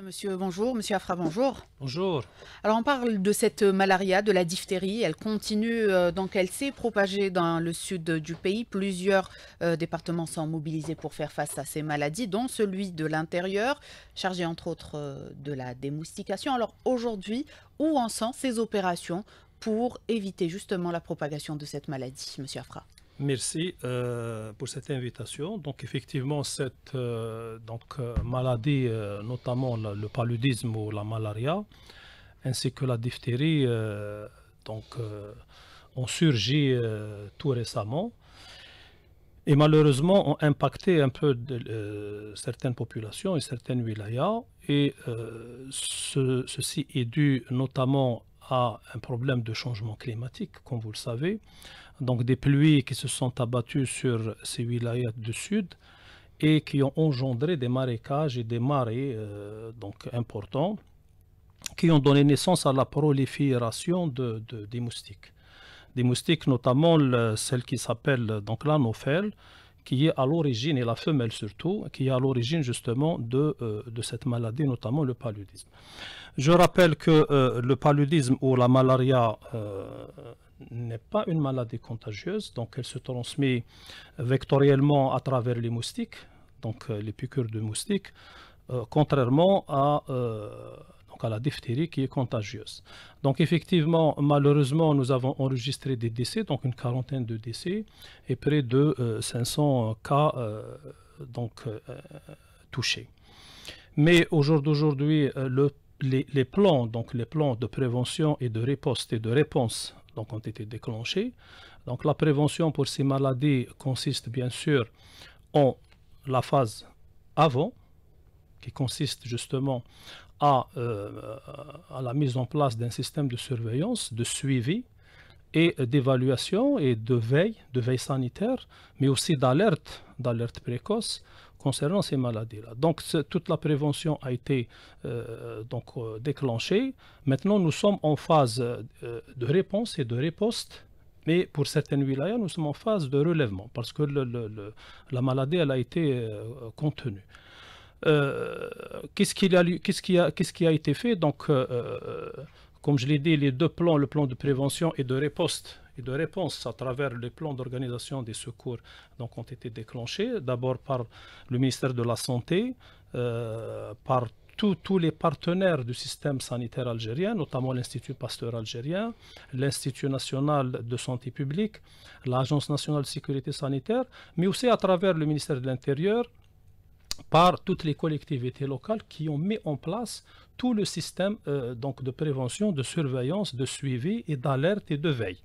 monsieur, bonjour. Monsieur Afra, bonjour. Bonjour. Alors, on parle de cette malaria, de la diphtérie. Elle continue, euh, donc elle s'est propagée dans le sud du pays. Plusieurs euh, départements sont mobilisés pour faire face à ces maladies, dont celui de l'intérieur, chargé entre autres euh, de la démoustication. Alors, aujourd'hui, où en sont ces opérations pour éviter justement la propagation de cette maladie, monsieur Afra Merci euh, pour cette invitation. Donc effectivement, cette euh, donc, euh, maladie, notamment le paludisme ou la malaria, ainsi que la diphtérie, donc, ont surgi tout récemment et malheureusement ont impacté un peu certaines populations et certaines wilayas. Et ceci est dû notamment à un problème de changement climatique, comme vous le savez donc des pluies qui se sont abattues sur ces wilayas du sud et qui ont engendré des marécages et des marées euh, donc importants qui ont donné naissance à la prolifération de, des moustiques. Des moustiques, notamment celle qui s'appelle donc qui est à l'origine, et la femelle surtout, qui est à l'origine justement de, euh, cette maladie, notamment le paludisme. Je rappelle que euh, le paludisme ou la malaria n'est pas une maladie contagieuse, donc elle se transmet vectoriellement à travers les moustiques, donc euh, les piqûres de moustiques, euh, contrairement à, euh, donc à la diphtérie qui est contagieuse. Donc effectivement, malheureusement, nous avons enregistré des décès, donc une quarantaine de décès, et près de 500 cas donc, touchés. Mais au jour d'aujourd'hui, les, plans, donc les plans de prévention et de et de réponse donc ont été déclenchés. Donc la prévention pour ces maladies consiste bien sûr en la phase avant, qui consiste justement à, euh, à la mise en place d'un système de surveillance, de suivi et d'évaluation et de veille, de veille sanitaire, mais aussi d'alerte, d'alerte précoce concernant ces maladies-là. Donc toute la prévention a été euh, donc, euh, déclenchée. Maintenant, nous sommes en phase euh, de réponse et de riposte. Mais pour certaines wilayas, nous sommes en phase de relèvement parce que la maladie elle a été contenue. Qu'est-ce qui a, a, été fait Donc, comme je l'ai dit, les deux plans, le plan de prévention et de riposte, et de réponse à travers les plans d'organisation des secours donc, ont été déclenchés, d'abord par le ministère de la Santé, euh, par tous les partenaires du système sanitaire algérien, notamment l'Institut Pasteur algérien, l'Institut national de santé publique, l'Agence nationale de sécurité sanitaire, mais aussi à travers le ministère de l'Intérieur, par toutes les collectivités locales qui ont mis en place tout le système euh, donc de prévention, de surveillance, de suivi et d'alerte et de veille.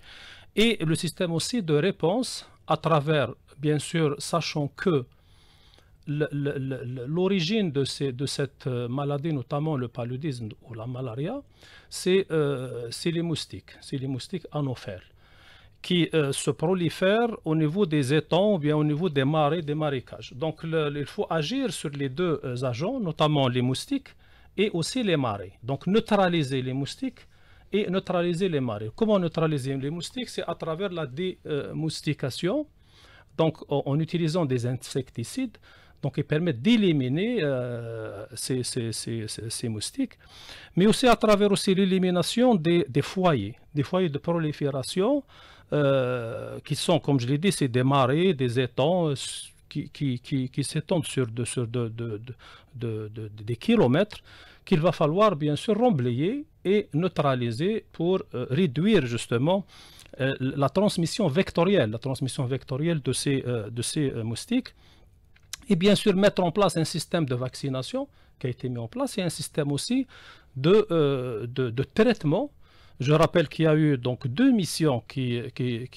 Et le système aussi de réponse à travers, bien sûr, sachant que l'origine de, cette euh, maladie, notamment le paludisme ou la malaria, c'est euh, les moustiques, c'est les moustiques anopheles qui euh, se prolifèrent au niveau des étangs ou bien au niveau des marais, des marécages. Donc il faut agir sur les deux euh, agents, notamment les moustiques et aussi les marées. Donc neutraliser les moustiques et neutraliser les marées. Comment neutraliser les moustiques C'est à travers la démoustication, donc en utilisant des insecticides, donc, ils permettent d'éliminer euh, ces, moustiques, mais aussi à travers aussi l'élimination des, foyers, des foyers de prolifération euh, qui sont, comme je l'ai dit, c'est des marées, des étangs euh, qui, qui, qui, s'étendent sur, des kilomètres qu'il va falloir bien sûr remblayer et neutraliser pour réduire justement la transmission vectorielle, la transmission vectorielle de ces, de ces moustiques. Et bien sûr, mettre en place un système de vaccination qui a été mis en place et un système aussi de, euh, de, traitement. Je rappelle qu'il y a eu donc deux missions qui,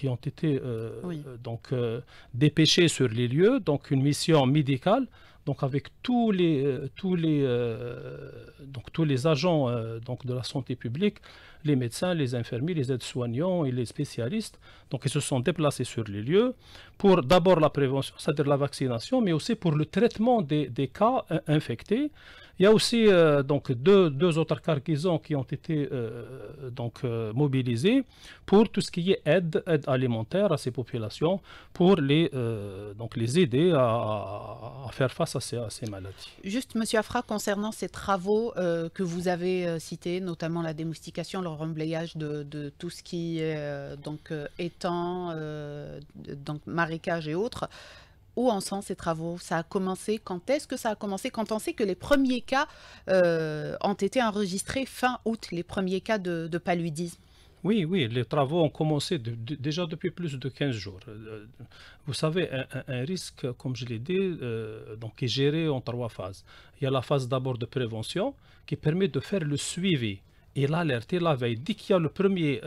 ont été euh, donc, euh, dépêchées sur les lieux. Donc une mission médicale, donc avec tous les, tous les, donc, tous les agents donc, de la santé publique, les médecins, les infirmiers, les aides-soignants et les spécialistes. Donc ils se sont déplacés sur les lieux pour d'abord la prévention, c'est-à-dire la vaccination, mais aussi pour le traitement des, des cas infectés. Il y a aussi euh, donc deux, autres cargaisons qui ont été euh, donc, euh, mobilisées pour tout ce qui est aide, alimentaire à ces populations, pour les, donc les aider à, faire face à ces, maladies. Juste, Monsieur Afra, concernant ces travaux que vous avez cités, notamment la démoustication, le remblayage de, tout ce qui est donc, étang, donc marécage et autres, où en sont ces travaux Ça a commencé Quand est-ce que ça a commencé Quand on sait que les premiers cas euh, ont été enregistrés fin août, les premiers cas de, paludisme oui, oui, les travaux ont commencé déjà depuis plus de 15 jours. Euh, euh, vous savez, un, risque, comme je l'ai dit, donc donc est géré en trois phases. Il y a la phase d'abord de prévention qui permet de faire le suivi et l'alerter la veille. Dès qu'il y a le premier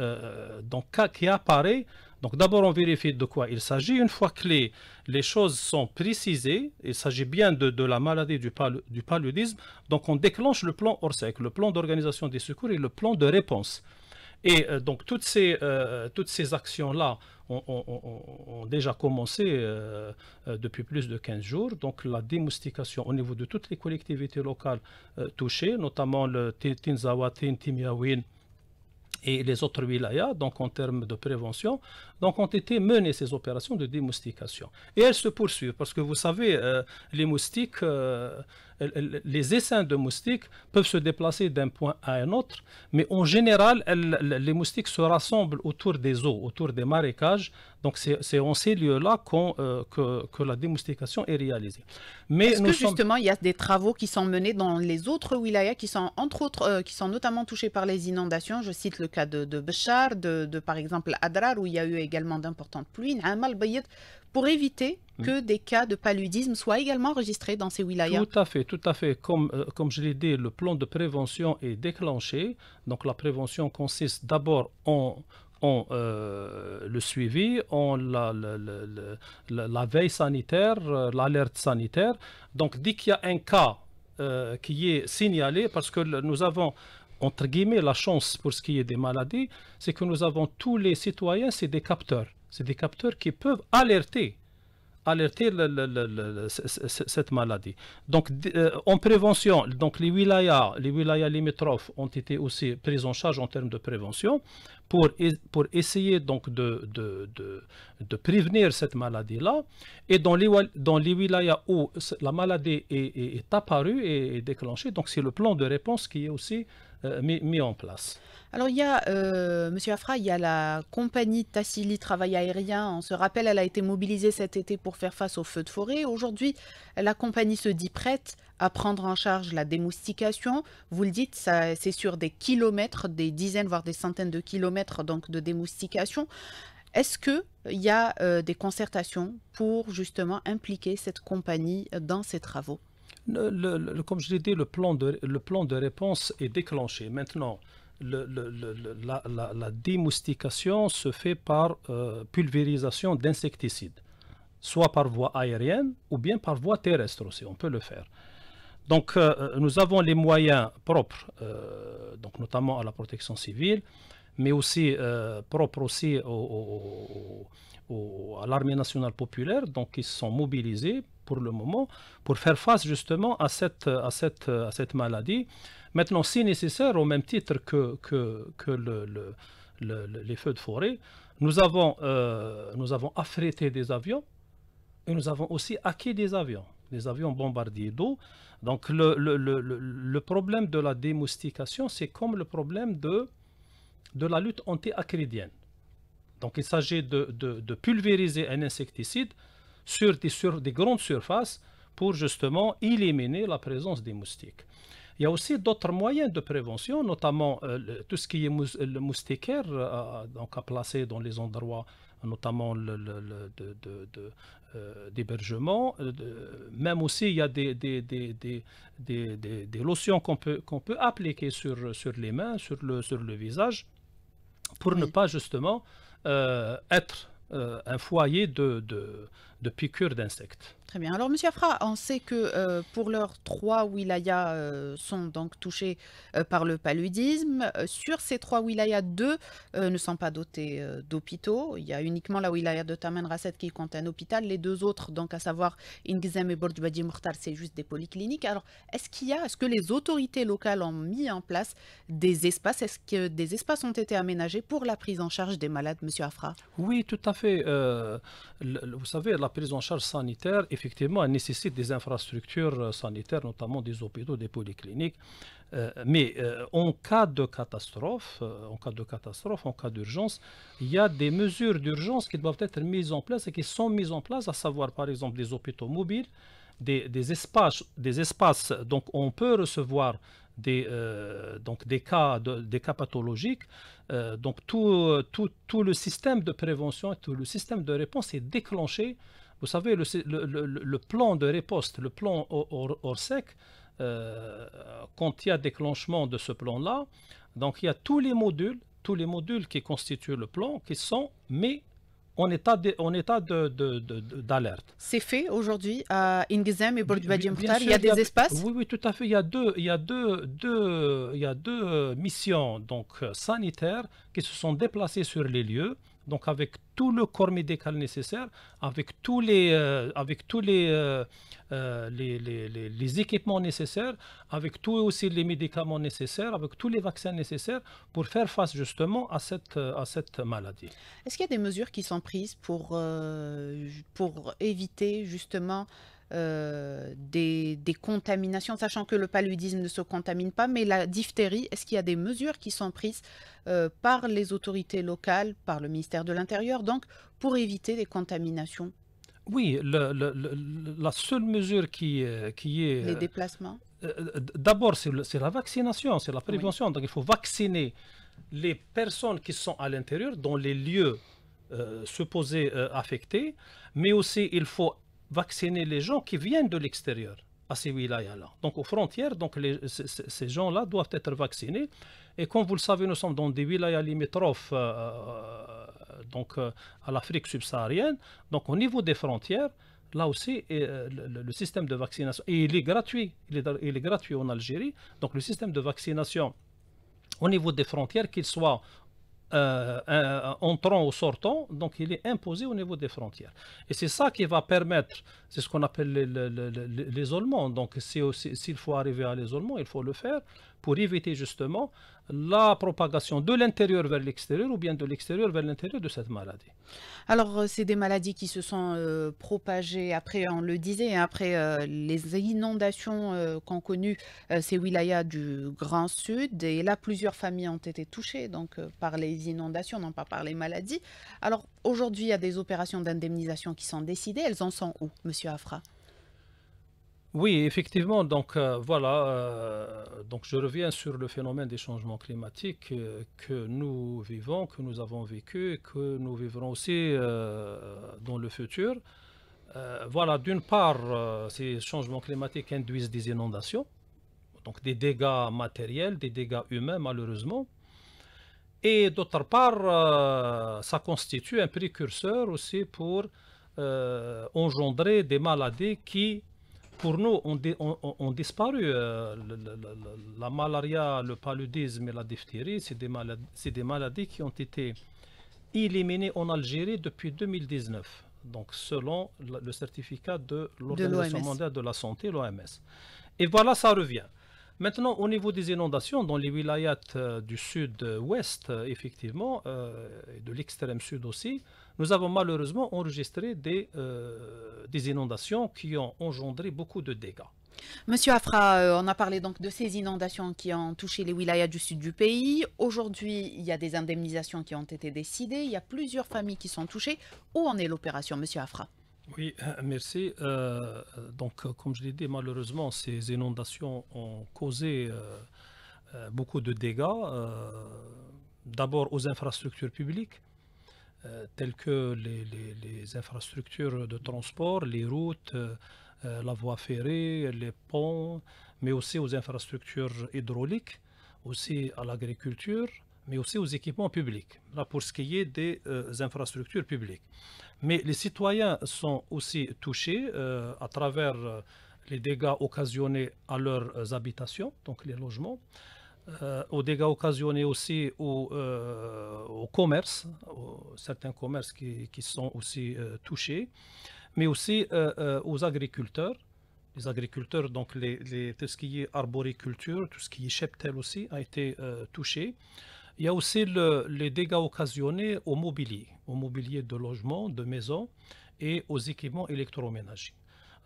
donc, cas qui apparaît, donc d'abord, on vérifie de quoi il s'agit. Une fois que les, choses sont précisées, il s'agit bien de, la maladie du, paludisme, donc on déclenche le plan ORSEC, le plan d'organisation des secours et le plan de réponse. Et euh, donc toutes ces, euh, ces actions-là ont, déjà commencé euh, depuis plus de 15 jours. Donc la démoustication au niveau de toutes les collectivités locales touchées, notamment le Tinzawa, Timiawin, et les autres wilayas, donc en termes de prévention donc ont été menées ces opérations de démoustication. Et elles se poursuivent parce que vous savez, euh, les moustiques, euh, les essaims de moustiques peuvent se déplacer d'un point à un autre, mais en général, les moustiques se rassemblent autour des eaux, autour des marécages. Donc c'est en ces lieux-là euh, que, la démoustication est réalisée. Mais que justement, il y a des travaux qui sont menés dans les autres wilayas qui sont entre autres, qui sont notamment touchés par les inondations Je cite le cas de, de Béchar, de, par exemple Adrar, où il y a eu également d'importantes pluies, pour éviter que des cas de paludisme soient également enregistrés dans ces wilayas. Tout à fait, tout à fait. Comme, euh, comme je l'ai dit, le plan de prévention est déclenché. Donc la prévention consiste d'abord en, en euh, le suivi, en la, veille sanitaire, euh, l'alerte sanitaire. Donc dès qu'il y a un cas qui est signalé, parce que nous avons entre guillemets, la chance pour ce qui est des maladies, c'est que nous avons tous les citoyens, c'est des capteurs. C'est des capteurs qui peuvent alerter alerter cette maladie. Donc, euh, en prévention, donc les wilayas, les wilayas limitrophes ont été aussi prises en charge en termes de prévention pour, pour essayer donc de, de, prévenir cette maladie-là. Et dans les, dans les wilayas où la maladie est, apparue et déclenchée, donc c'est le plan de réponse qui est aussi euh, mis, en place alors il y a, M. Euh, Monsieur Afra, il y a la compagnie Tassili Travail Aérien. On se rappelle, elle a été mobilisée cet été pour faire face aux feux de forêt. Aujourd'hui, la compagnie se dit prête à prendre en charge la démoustication. Vous le dites, c'est sur des kilomètres, des dizaines, voire des centaines de kilomètres donc, de démoustication. Est-ce qu'il y a euh, des concertations pour justement impliquer cette compagnie dans ces travaux le, comme je l'ai dit, le plan, de, le plan de réponse est déclenché. Maintenant, la, démoustication se fait par euh, pulvérisation d'insecticides, soit par voie aérienne ou bien par voie terrestre aussi, on peut le faire. Donc euh, euh, nous avons les moyens propres, donc notamment à la protection civile, mais aussi propres aussi à l'armée nationale populaire, donc ils sont mobilisés pour le moment, pour faire face justement à cette, maladie. Maintenant, si nécessaire, au même titre que, le, les feux de forêt, euh, nous avons, affrété des avions et nous avons aussi acquis des avions, des avions bombardiers d'eau. Donc le, problème de la démoustication, c'est comme le problème de, la lutte anti-acridienne. Donc il s'agit de, pulvériser un insecticide sur des, des grandes surfaces pour justement éliminer la présence des moustiques. Il y a aussi d'autres moyens de prévention, notamment euh, tout ce qui est le moustiquaire euh, euh, donc à placer dans les endroits, notamment d'hébergement. De, de, même aussi, il y a des, des, des, des lotions qu'on peut, qu'on peut appliquer sur, sur les mains, sur le, sur le visage, pour ne pas justement être un foyer de, de piqûres d'insectes. Très bien. Alors, M. Afra, on sait que euh, pour leurs trois wilayas euh, sont donc touchés euh, par le paludisme. Sur ces trois wilayas, deux ne sont pas dotés d'hôpitaux. Il y a uniquement la wilaya de Taman Rasset qui compte un hôpital. Les deux autres, donc à savoir Ingzem et Bordjbadi Mortal, c'est juste des polycliniques. Alors, est-ce qu'il y a, est-ce que les autorités locales ont mis en place des espaces Est-ce que des espaces ont été aménagés pour la prise en charge des malades, M. Afra Oui, tout à fait. vous savez, la prise en charge sanitaire, effectivement, elle nécessite des infrastructures euh, sanitaires, notamment des hôpitaux, des polycliniques. Euh, mais euh, en cas de catastrophe, en cas de catastrophe, en cas d'urgence, il y a des mesures d'urgence qui doivent être mises en place et qui sont mises en place, à savoir par exemple des hôpitaux mobiles, des, espaces, des espaces. Donc on peut recevoir des, donc des, cas, des cas pathologiques. donc tout, tout, tout, le système de prévention et tout le système de réponse est déclenché vous savez, le, plan de riposte, le plan Orsec, euh, quand il y a déclenchement de ce plan-là, donc il y a tous les modules, tous les modules qui constituent le plan, qui sont mis en état d'alerte. C'est fait aujourd'hui à Ingizem et il y a des espaces Oui, oui, tout à fait. Il y a deux, il y a deux, deux, il y a deux missions donc, sanitaires qui se sont déplacées sur les lieux donc avec tout le corps médical nécessaire, avec tous les, euh, avec tous euh, euh, les, les, équipements nécessaires, avec tous aussi les médicaments nécessaires, avec tous les vaccins nécessaires pour faire face justement à cette, à cette maladie. Est-ce qu'il y a des mesures qui sont prises pour, pour éviter justement euh, des, contaminations, sachant que le paludisme ne se contamine pas, mais la diphtérie, est-ce qu'il y a des mesures qui sont prises euh, par les autorités locales, par le ministère de l'Intérieur, donc pour éviter les contaminations Oui, la seule mesure qui, euh, qui est... Les déplacements D'abord, c'est la vaccination, c'est la prévention. Donc, il faut vacciner les personnes qui sont à l'intérieur, dans les lieux supposés affectés, mais aussi il faut vacciner les gens qui viennent de l'extérieur à ces wilayas-là. Donc aux frontières, donc ces gens-là doivent être vaccinés. Et comme vous le savez, nous sommes dans des wilayas limitrophes euh, euh, donc, euh, à l'Afrique subsaharienne. Donc au niveau des frontières, là aussi, le, système de vaccination, et il est gratuit, il est, il est gratuit en Algérie. Donc le système de vaccination au niveau des frontières, qu'il soit euh, euh, entrant ou sortant, donc il est imposé au niveau des frontières. Et c'est ça qui va permettre, c'est ce qu'on appelle l'isolement. Donc s'il faut arriver à l'isolement, il faut le faire pour éviter justement la propagation de l'intérieur vers l'extérieur ou bien de l'extérieur vers l'intérieur de cette maladie. Alors, euh, c'est des maladies qui se sont euh, propagées après, on le disait, hein, après euh, les inondations qu'ont connues ces wilayas du Grand Sud. Et là, plusieurs familles ont été touchées donc, par les inondations, non pas par les maladies. Alors, aujourd'hui, il y a des opérations d'indemnisation qui sont décidées. Elles en sont où, Monsieur Afra oui, effectivement. Donc euh, voilà, euh, donc je reviens sur le phénomène des changements climatiques euh, que nous vivons, que nous avons vécu et que nous vivrons aussi dans le futur. voilà, d'une part, ces changements climatiques induisent des inondations, donc des dégâts matériels, des dégâts humains malheureusement. Et d'autre part, ça constitue un précurseur aussi pour engendrer des maladies qui pour nous ont, on, disparu. Euh, la, malaria, le paludisme et la diphtérie, c'est des, maladies, des maladies qui ont été éliminées en Algérie depuis 2019. Donc selon le certificat de l'Organisation mondiale de la santé, l'OMS. Et voilà, ça revient. Maintenant, au niveau des inondations, dans les wilayats euh, du sud-ouest, euh, effectivement, et de l'extrême sud aussi, nous avons malheureusement enregistré euh, des, inondations qui ont engendré beaucoup de dégâts. Monsieur Afra, euh, on a parlé donc de ces inondations qui ont touché les wilayas du sud du pays. Aujourd'hui, il y a des indemnisations qui ont été décidées. Il y a plusieurs familles qui sont touchées. Où en est l'opération, Monsieur Afra Oui, euh, merci. donc, comme je l'ai dit, malheureusement, ces inondations ont causé beaucoup de dégâts, d'abord aux infrastructures publiques tels euh, telles que les, infrastructures de transport, les routes, euh, euh, la voie ferrée, les ponts, mais aussi aux infrastructures hydrauliques, aussi à l'agriculture, mais aussi aux équipements publics, là pour ce qui est des infrastructures publiques. Mais les citoyens sont aussi touchés à travers les dégâts occasionnés à leurs habitations, donc les logements. Euh, aux dégâts occasionnés aussi au, euh, commerce, certains commerces qui, sont aussi euh, touchés, mais aussi aux agriculteurs. Les agriculteurs, donc les, tout ce qui est arboriculture, tout ce qui est cheptel aussi a été touché. Il y a aussi les dégâts occasionnés au mobilier, au mobilier de logement, de maison et aux équipements électroménagers.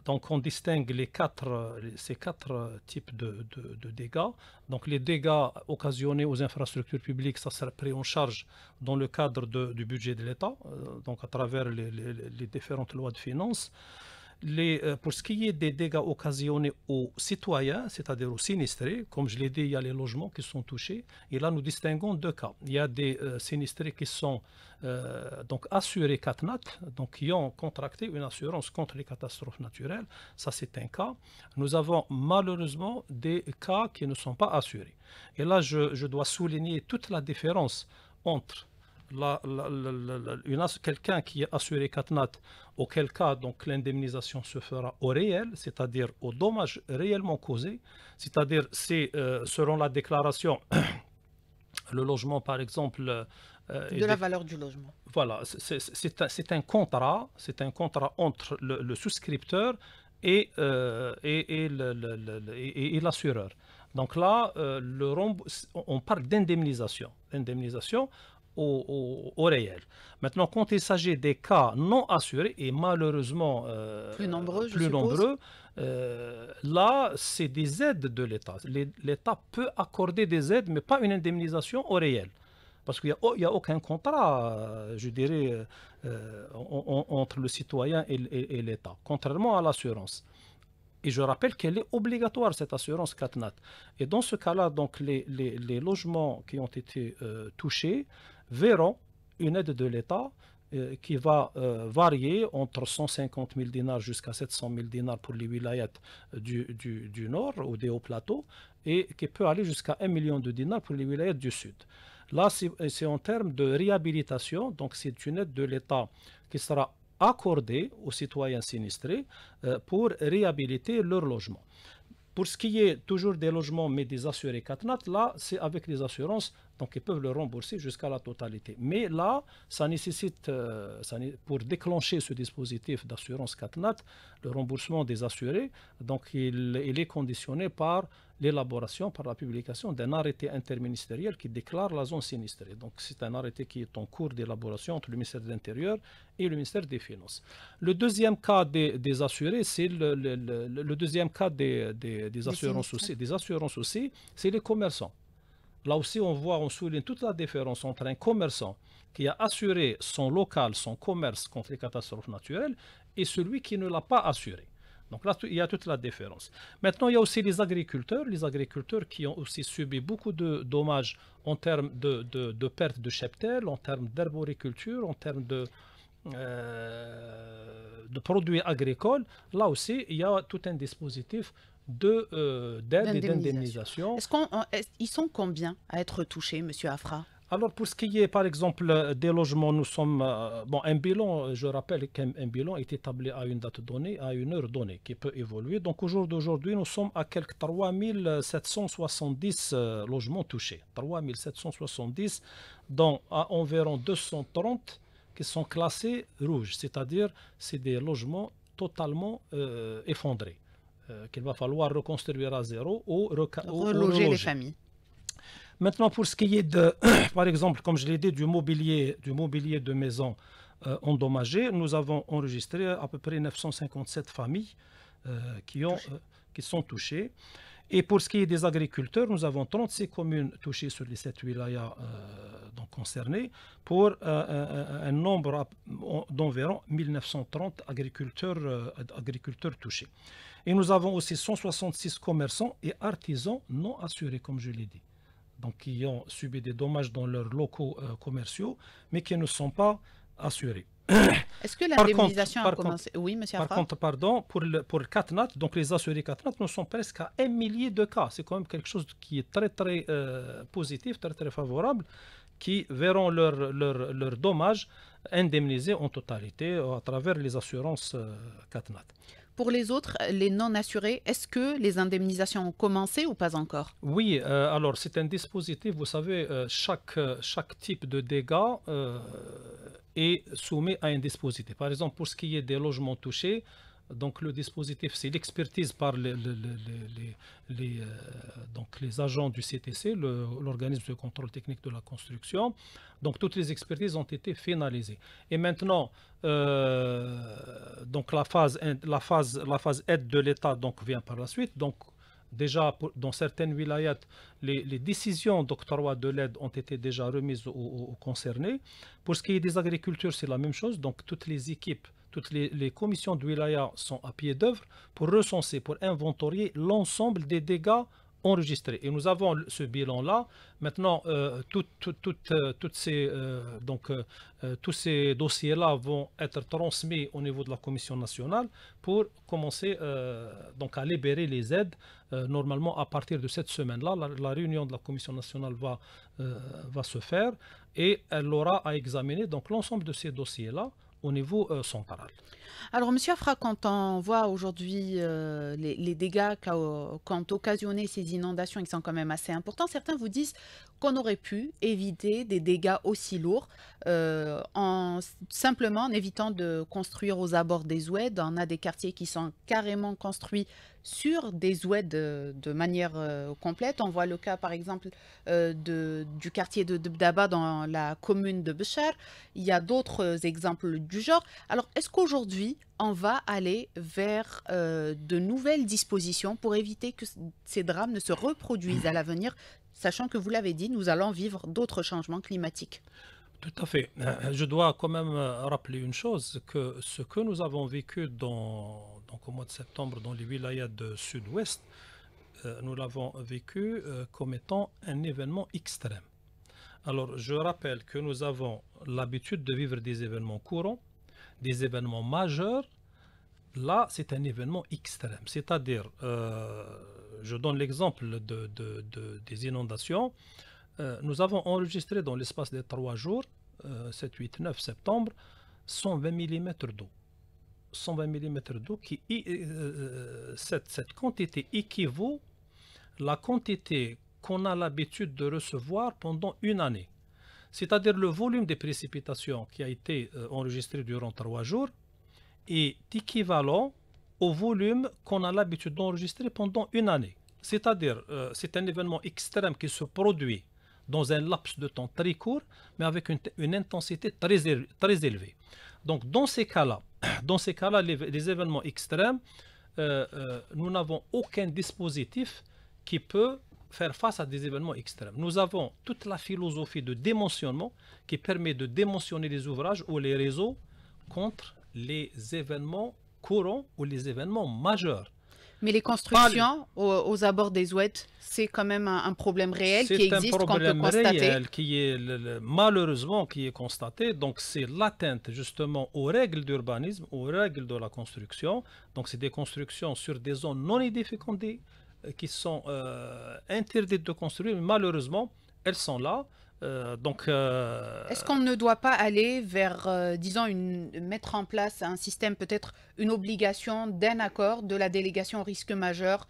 Donc on distingue les quatre, ces quatre types de, dégâts. Donc les dégâts occasionnés aux infrastructures publiques, ça sera pris en charge dans le cadre du budget de l'État, euh, donc à travers les différentes lois de finances. Euh, pour ce qui est des dégâts occasionnés aux citoyens, c'est-à-dire aux sinistrés, comme je l'ai dit, il y a les logements qui sont touchés. Et là, nous distinguons deux cas. Il y a des euh, sinistrés qui sont euh, donc assurés CatNat, donc qui ont contracté une assurance contre les catastrophes naturelles. Ça, c'est un cas. Nous avons malheureusement des cas qui ne sont pas assurés. Et là, je, je dois souligner toute la différence entre quelqu'un qui est assuré CatNat, auquel cas donc l'indemnisation se fera au réel, c'est-à-dire au dommage réellement causé, c'est-à-dire c'est euh, selon la déclaration le logement par exemple euh, euh, de la valeur du logement. Voilà, c'est un, un, contrat, c'est un contrat entre le, souscripteur et, et, et l'assureur. Donc là, le on parle d'indemnisation. Indemnisation, au, réel. Maintenant, quand il s'agit des cas non assurés et malheureusement euh, plus nombreux, euh, là, c'est des aides de l'État. L'État peut accorder des aides, mais pas une indemnisation au réel. Parce qu'il n'y oh, a, aucun contrat, euh, je dirais, entre le citoyen et, l'État, contrairement à l'assurance. Et je rappelle qu'elle est obligatoire, cette assurance CatNat. Et dans ce cas-là, donc les, logements qui ont été touchés verront une aide de l'État euh, qui va euh, varier entre 150 000 dinars jusqu'à 700 000 dinars pour les wilayats euh, du, du, nord ou des hauts plateaux et qui peut aller jusqu'à 1 million de dinars pour les wilayats du sud. Là, c'est en termes de réhabilitation, donc c'est une aide de l'État qui sera accordée aux citoyens sinistrés pour réhabiliter leur logement. Pour ce qui est toujours des logements, mais des assurés CatNat, là, c'est avec les assurances donc ils peuvent le rembourser jusqu'à la totalité. Mais là, ça nécessite, euh, pour déclencher ce dispositif d'assurance CatNat, le remboursement des assurés, donc il, est conditionné par l'élaboration, par la publication d'un arrêté interministériel qui déclare la zone sinistrée. Donc c'est un arrêté qui est en cours d'élaboration entre le ministère de l'Intérieur et le ministère des Finances. Le deuxième cas des, assurés, c'est le, deuxième cas assurances aussi, des assurances aussi, c'est les commerçants. Là aussi, on voit, on souligne toute la différence entre un commerçant qui a assuré son local, son commerce contre les catastrophes naturelles, et celui qui ne l'a pas assuré. Donc là, il y a toute la différence. Maintenant, il y a aussi les agriculteurs, les agriculteurs qui ont aussi subi beaucoup de dommages en termes de, de, de de cheptel, en termes d'herboriculture, en termes euh, de produits agricoles. Là aussi, il y a tout un dispositif de euh, d'aide et d'indemnisation. ils sont combien à être touchés, Monsieur Afra alors pour ce qui est par exemple des logements, nous sommes euh, bon un bilan. Euh, je rappelle qu'un bilan est établi à une date donnée, à une heure donnée, qui peut évoluer. Donc au jour d'aujourd'hui, nous sommes à quelques 3770 770 logements touchés, 3770 dont à environ 230 qui sont classés rouges, c'est-à-dire c'est des logements totalement effondrés. Euh, qu'il va falloir reconstruire à zéro ou, reloger, les familles. Maintenant, pour ce qui est de, par exemple, comme je l'ai dit, du mobilier, du mobilier de maison euh, endommagé, nous avons enregistré à peu près 957 familles euh, qui, ont, qui sont touchées. Et pour ce qui est des agriculteurs, nous avons 36 communes touchées sur les 7 wilayas donc concernées pour un nombre d'environ 1930 agriculteurs, agriculteurs touchés. Et nous avons aussi 166 commerçants et artisans non assurés, comme je l'ai dit. Donc, qui ont subi des dommages dans leurs locaux euh, commerciaux, mais qui ne sont pas assurés. Est-ce que l'indemnisation a commencé Oui, monsieur Par contre, pardon, pour, le, pour CatNat, donc les assurés CatNat, nous sommes presque à un millier de cas. C'est quand même quelque chose qui est très, très euh, positif, très, très favorable, qui verront leurs leur, leur dommages indemnisés en totalité euh, à travers les assurances euh, CatNat. Pour les autres, les non-assurés, est-ce que les indemnisations ont commencé ou pas encore Oui, euh, alors c'est un dispositif, vous savez, euh, chaque, euh, chaque type de dégâts est soumis à un dispositif. Par exemple, pour ce qui est des logements touchés, donc le dispositif, c'est l'expertise par les, euh, agents du CTC, l'organisme de contrôle technique de la construction. Donc toutes les expertises ont été finalisées. Et maintenant, euh, donc la phase, la, phase, la phase aide de l'État donc, vient par la suite. Donc déjà dans certaines wilayats, les, décisions d'octroi de l'aide ont été déjà remises aux, aux, concernés. Pour ce qui est des agricultures, c'est la même chose. Donc toutes les équipes toutes les, commissions de sont à pied d'œuvre pour recenser, pour inventorier l'ensemble des dégâts enregistrés. Et nous avons ce bilan-là. Maintenant, toutes tous ces dossiers-là vont être transmis au niveau de la Commission nationale pour commencer euh, donc à libérer les aides. Euh, normalement, à partir de cette semaine-là, la, réunion de la Commission nationale va, euh, va se faire et elle aura à examiner l'ensemble de ces dossiers-là au niveau euh, central. Alors, Monsieur Afra, quand on voit aujourd'hui euh, les, dégâts qu'ont euh, occasionné ces inondations, qui sont quand même assez importants, certains vous disent qu'on aurait pu éviter des dégâts aussi lourds en simplement en évitant de construire aux abords des oueds. On a des quartiers qui sont carrément construits sur des oueds de, manière euh, complète. On voit le cas, par exemple, euh, de, du quartier de Debdaba dans la commune de Béchar. Il y a d'autres euh, exemples du genre. Alors, est-ce qu'aujourd'hui, on va aller vers de nouvelles dispositions pour éviter que ces drames ne se reproduisent à l'avenir, sachant que, vous l'avez dit, nous allons vivre d'autres changements climatiques tout à fait. Je dois quand même rappeler une chose, que ce que nous avons vécu dans donc au mois de septembre dans les wilayas de sud-ouest, euh, nous l'avons vécu euh, comme étant un événement extrême. Alors je rappelle que nous avons l'habitude de vivre des événements courants, des événements majeurs. Là, c'est un événement extrême. C'est-à-dire, euh, je donne l'exemple des inondations. nous avons enregistré dans l'espace des trois jours, 7, 8, 9 septembre, 120 mm d'eau. 120 mm d'eau, qui euh, euh, cette, quantité équivaut la quantité qu'on a l'habitude de recevoir pendant une année. C'est-à-dire le volume des précipitations qui a été euh, enregistré durant trois jours est équivalent au volume qu'on a l'habitude d'enregistrer pendant une année. C'est-à-dire, c'est un événement extrême qui se produit dans un laps de temps très court, mais avec une, intensité très, élevée. Donc dans ces cas-là, dans ces cas-là, les, événements extrêmes, euh, euh, nous n'avons aucun dispositif qui peut faire face à des événements extrêmes. Nous avons toute la philosophie de dimensionnement qui permet de dimensionner les ouvrages ou les réseaux contre les événements courants ou les événements majeurs. Mais les ah, constructions aux, abords des ouettes, c'est quand même un, problème réel qui existe, qu'on peut constater. C'est un problème réel qui est malheureusement qui est constaté. Donc c'est l'atteinte justement aux règles d'urbanisme, aux règles de la construction. Donc c'est des constructions sur des zones non identifiées euh, qui sont euh, interdites de construire. Mais malheureusement, elles sont là. Euh, donc, euh, Est-ce qu'on ne doit pas aller vers, euh, disons, mettre en place un système, peut-être une obligation d'un accord de la délégation risque majeur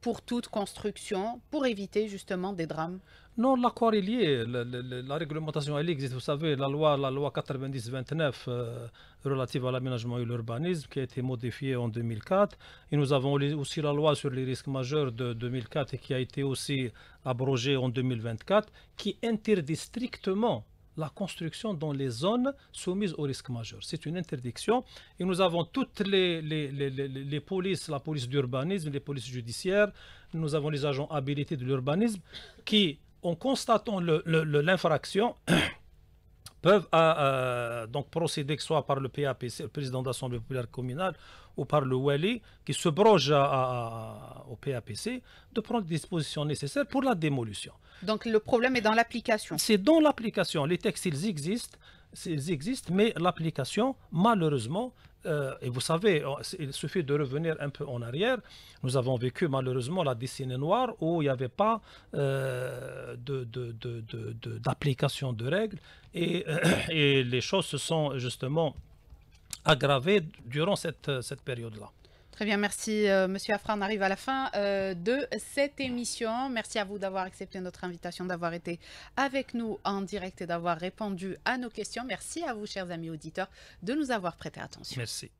pour toute construction, pour éviter justement des drames non, l'accord est lié. La, réglementation, elle existe. Vous savez, la loi, la loi 90-29 euh, relative à l'aménagement et l'urbanisme qui a été modifiée en 2004. Et nous avons aussi la loi sur les risques majeurs de 2004 et qui a été aussi abrogée en 2024 qui interdit strictement la construction dans les zones soumises aux risques majeurs. C'est une interdiction. Et nous avons toutes les, les, les, les polices, la police d'urbanisme, les polices judiciaires, nous avons les agents habilités de l'urbanisme qui en constatant l'infraction, peuvent euh, euh, donc procéder soit par le PAPC, le président de l'Assemblée populaire communale, ou par le Wali, qui se broge au PAPC, de prendre les dispositions nécessaires pour la démolition. Donc le problème est dans l'application C'est dans l'application. Les textes, existent, ils existent mais l'application, malheureusement, euh, et vous savez, il suffit de revenir un peu en arrière. Nous avons vécu malheureusement la décennie noire où il n'y avait pas euh, d'application de, règles et, les choses se sont justement aggravées durant cette période-là. Très bien, merci euh, Monsieur Afra. On arrive à la fin euh, de cette émission. Merci à vous d'avoir accepté notre invitation, d'avoir été avec nous en direct et d'avoir répondu à nos questions. Merci à vous, chers amis auditeurs, de nous avoir prêté attention. Merci.